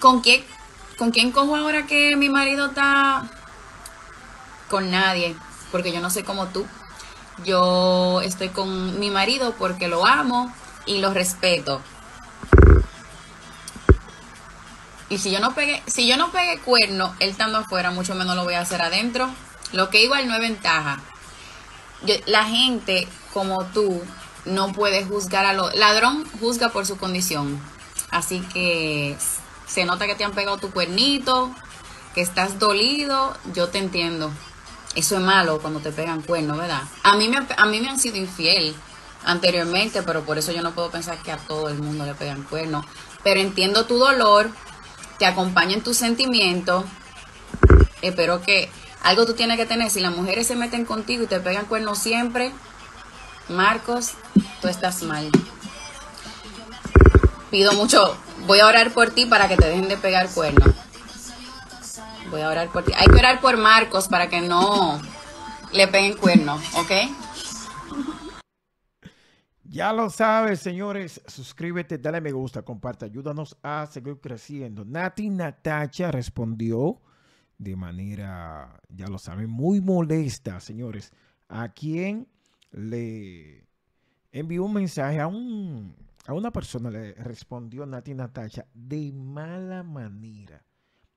¿Con quién, ¿Con quién cojo ahora que mi marido está? Con nadie, porque yo no sé como tú. Yo estoy con mi marido porque lo amo y lo respeto. Y si yo no pegué, si yo no pegué cuerno, él estando afuera, mucho menos lo voy a hacer adentro. Lo que igual no es ventaja. la gente como tú no puede juzgar a los... Ladrón juzga por su condición. Así que se nota que te han pegado tu cuernito, que estás dolido, yo te entiendo. Eso es malo cuando te pegan cuernos, ¿verdad? A mí, me, a mí me han sido infiel anteriormente, pero por eso yo no puedo pensar que a todo el mundo le pegan cuerno. Pero entiendo tu dolor, te acompaño en tus sentimientos. Espero que algo tú tienes que tener. Si las mujeres se meten contigo y te pegan cuernos siempre, Marcos, tú estás mal pido mucho, voy a orar por ti para que te dejen de pegar cuernos. Voy a orar por ti. Hay que orar por Marcos para que no le peguen cuernos, ¿ok? Ya lo sabes, señores. Suscríbete, dale me gusta, comparte, ayúdanos a seguir creciendo. Nati Natacha respondió de manera, ya lo saben, muy molesta, señores, a quien le envió un mensaje a un a una persona le respondió Nati Natasha de mala manera,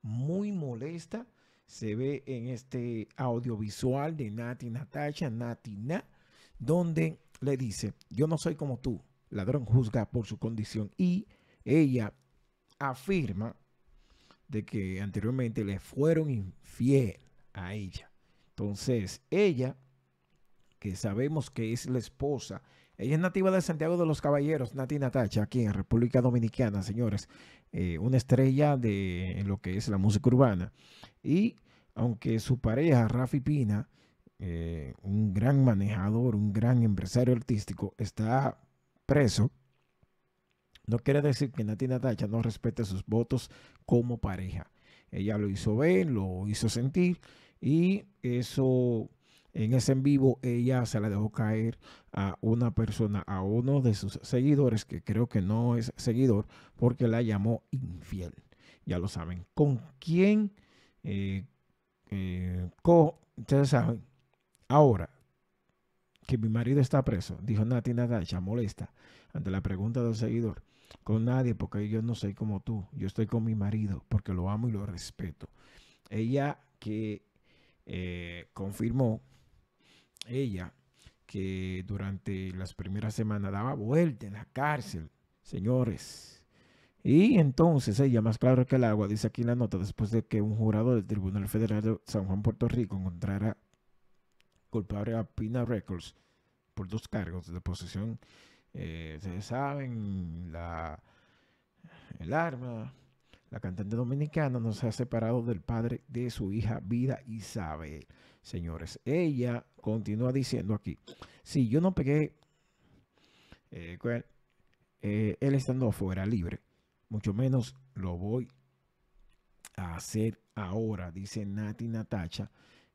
muy molesta. Se ve en este audiovisual de Nati Natasha, Natina, donde le dice, yo no soy como tú, ladrón juzga por su condición. Y ella afirma de que anteriormente le fueron infiel a ella. Entonces, ella, que sabemos que es la esposa ella es nativa de Santiago de los Caballeros, Natina Natacha, aquí en República Dominicana, señores. Eh, una estrella de lo que es la música urbana. Y aunque su pareja, Rafi Pina, eh, un gran manejador, un gran empresario artístico, está preso, no quiere decir que Natina Tacha no respete sus votos como pareja. Ella lo hizo ver, lo hizo sentir y eso en ese en vivo ella se la dejó caer a una persona, a uno de sus seguidores, que creo que no es seguidor, porque la llamó infiel. Ya lo saben. ¿Con quién? Eh, eh ustedes saben. Ahora que mi marido está preso, dijo Nati ya molesta ante la pregunta del seguidor con nadie porque yo no soy como tú. Yo estoy con mi marido porque lo amo y lo respeto. Ella que eh, confirmó ella que durante las primeras semanas daba vuelta en la cárcel, señores. Y entonces ella, más claro que el agua, dice aquí en la nota, después de que un jurado del Tribunal Federal de San Juan, Puerto Rico, encontrara culpable a Pina Records por dos cargos de posesión, eh, se saben, la, el arma, la cantante dominicana no se ha separado del padre de su hija Vida Isabel. Señores, ella continúa diciendo aquí, si yo no pegué eh, eh, él estando fuera libre, mucho menos lo voy a hacer ahora, dice Nati Natacha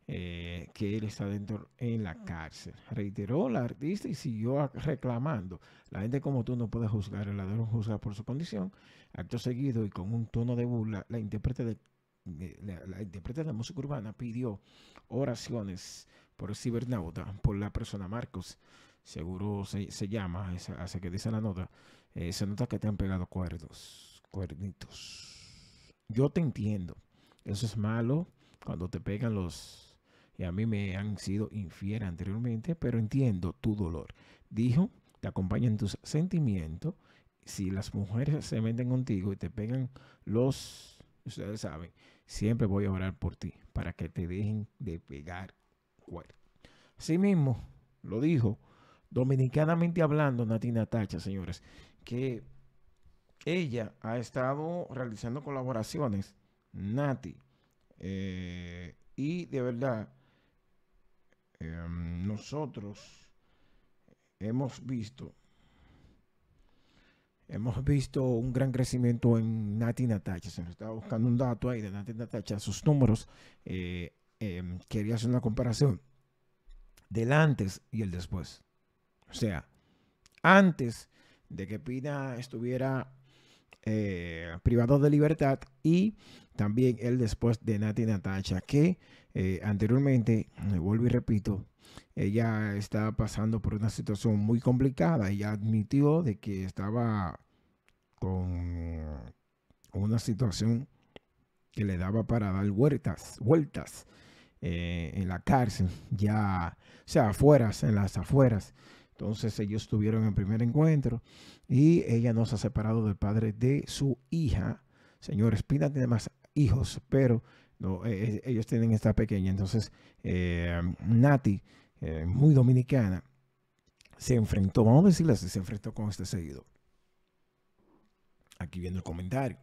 eh, que él está dentro en la cárcel. Reiteró la artista y siguió reclamando. La gente como tú no puede juzgar, el ladrón juzga por su condición. Acto seguido y con un tono de burla, la intérprete de eh, la, intérprete de música urbana pidió oraciones por el cibernauta, por la persona Marcos, seguro se, llama, hace que dice la nota, eh, se nota que te han pegado cuerdos, cuernitos. Yo te entiendo, eso es malo cuando te pegan los, y a mí me han sido infieras anteriormente, pero entiendo tu dolor. Dijo, te acompañan tus sentimientos. Si las mujeres se meten contigo y te pegan los, ustedes saben, siempre voy a orar por ti para que te dejen de pegar cuerpo. mismo. lo dijo, dominicanamente hablando, Nati Natacha. señores, que ella ha estado realizando colaboraciones, Nati, eh, y de verdad Em, nosotros hemos visto, hemos visto un gran crecimiento en Nati Natacha. Se nos estaba buscando un dato ahí de Nati Natacha, sus números. Eh, em, quería hacer una comparación del antes y el después. O sea, antes de que Pina estuviera privado eh, privados de libertad y también el después de Nati Natacha, que eh, anteriormente, eh, vuelvo y repito, ella estaba pasando por una situación muy complicada. Ella admitió de que estaba con una situación que le daba para dar vueltas, vueltas eh, en la cárcel, ya, o sea, afueras, en las afueras. Entonces ellos tuvieron en primer encuentro y ella no se ha separado del padre de su hija. Señor Espina tiene más hijos, pero e, e, ellos tienen esta pequeña. Entonces, eh, Nati, eh, muy dominicana, se enfrentó, vamos a decirle así, se enfrentó con este seguidor. Aquí viene el comentario,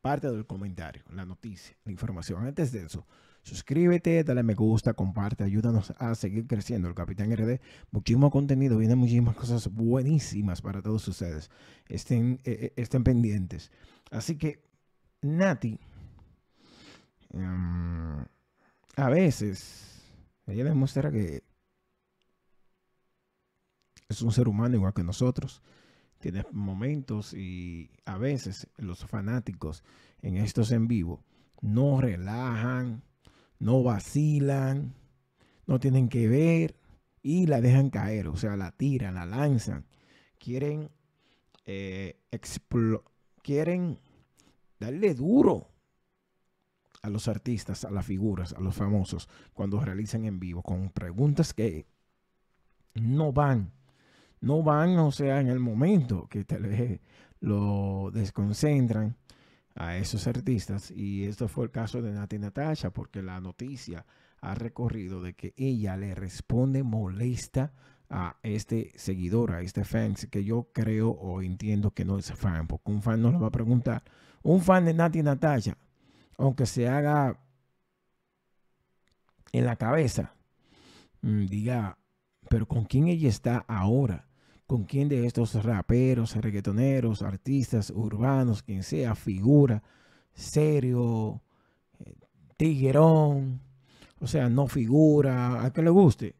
parte del comentario, la noticia, la información. Antes de eso, Suscríbete, dale me gusta, comparte, ayúdanos a seguir creciendo. El Capitán RD, muchísimo contenido, vienen muchísimas cosas buenísimas para todos ustedes. Estén, eh, eh, estén pendientes. Así que, Nati, em, a veces, ella demuestra que es un ser humano igual que nosotros. Tiene momentos y a veces los fanáticos en estos en vivo no relajan, no vacilan, no tienen que ver y la dejan caer, o sea, la tiran, la lanzan. Quieren, eh, quieren darle duro a los artistas, a las figuras, a los famosos, cuando realizan en vivo, con preguntas que no van, no van, o sea, en el momento que tal vez lo desconcentran a esos artistas y esto fue el caso de Nati Natasha porque la noticia ha recorrido de que ella le responde molesta a este seguidor, a este fan, que yo creo o entiendo que no es fan, porque un fan no lo va a preguntar. Un fan de Nati Natasha, aunque se haga en la cabeza, mm, diga, pero ¿con quién ella está ahora? con quién de estos raperos, reggaetoneros, artistas urbanos, quien sea, figura, serio, eh, tiguerón, o sea, no figura, a que le guste,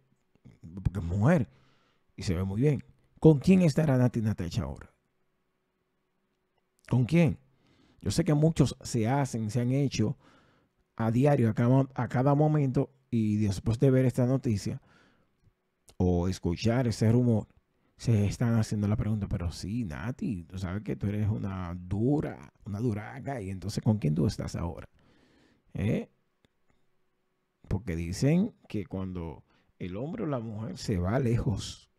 porque es mujer y se ve muy bien. ¿Con quién estará Nati Natacha ahora? ¿Con quién? Yo sé que muchos se hacen, se han hecho a diario, a cada momento, y después de ver esta noticia o escuchar ese rumor, se están haciendo la pregunta, pero sí, Nati, tú sabes que tú eres una dura, una duraga y entonces ¿con quién tú estás ahora? ¿Eh? Porque dicen que cuando el hombre o la mujer se va lejos,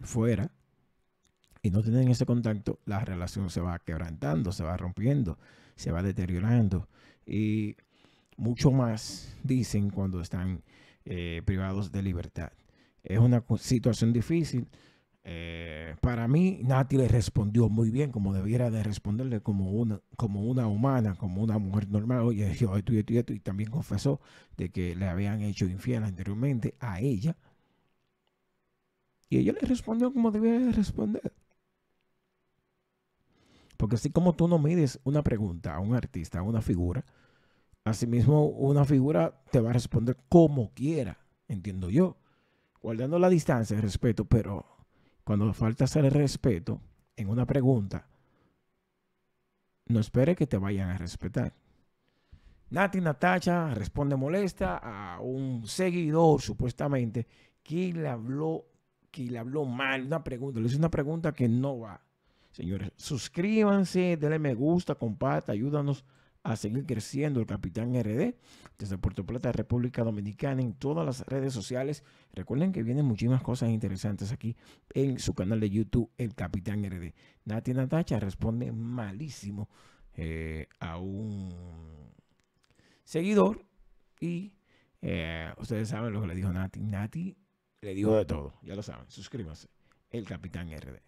fuera, y no tienen ese contacto, la relación se va quebrantando, se va rompiendo, se va deteriorando. Y mucho más dicen cuando están eh, privados de libertad. Es una situación difícil. Eh, para mí, Nati le respondió muy bien, como debiera de responderle como una, como una humana, como una mujer normal. y también confesó de que le habían hecho infiel anteriormente a ella. Y ella le respondió como debía de responder. Porque así como tú no mides una pregunta a un artista, a una figura, asimismo una figura te va a responder como quiera, entiendo yo guardando la distancia y respeto, pero cuando falta hacer el respeto en una pregunta, no espere que te vayan a respetar. Nati Natacha responde molesta a un seguidor, supuestamente, que le habló, que le habló mal, una pregunta, le hizo una pregunta que no va. Señores, suscríbanse, denle me gusta, comparta, ayúdanos a seguir creciendo el Capitán RD desde Puerto Plata, República Dominicana, en todas las redes sociales. Recuerden que vienen muchísimas cosas interesantes aquí en su canal de YouTube, El Capitán RD. Nati Natacha responde malísimo eh, a un seguidor y eh, ustedes saben lo que le dijo Nati. Nati le dijo de todo, ya lo saben. Suscríbanse. El Capitán RD.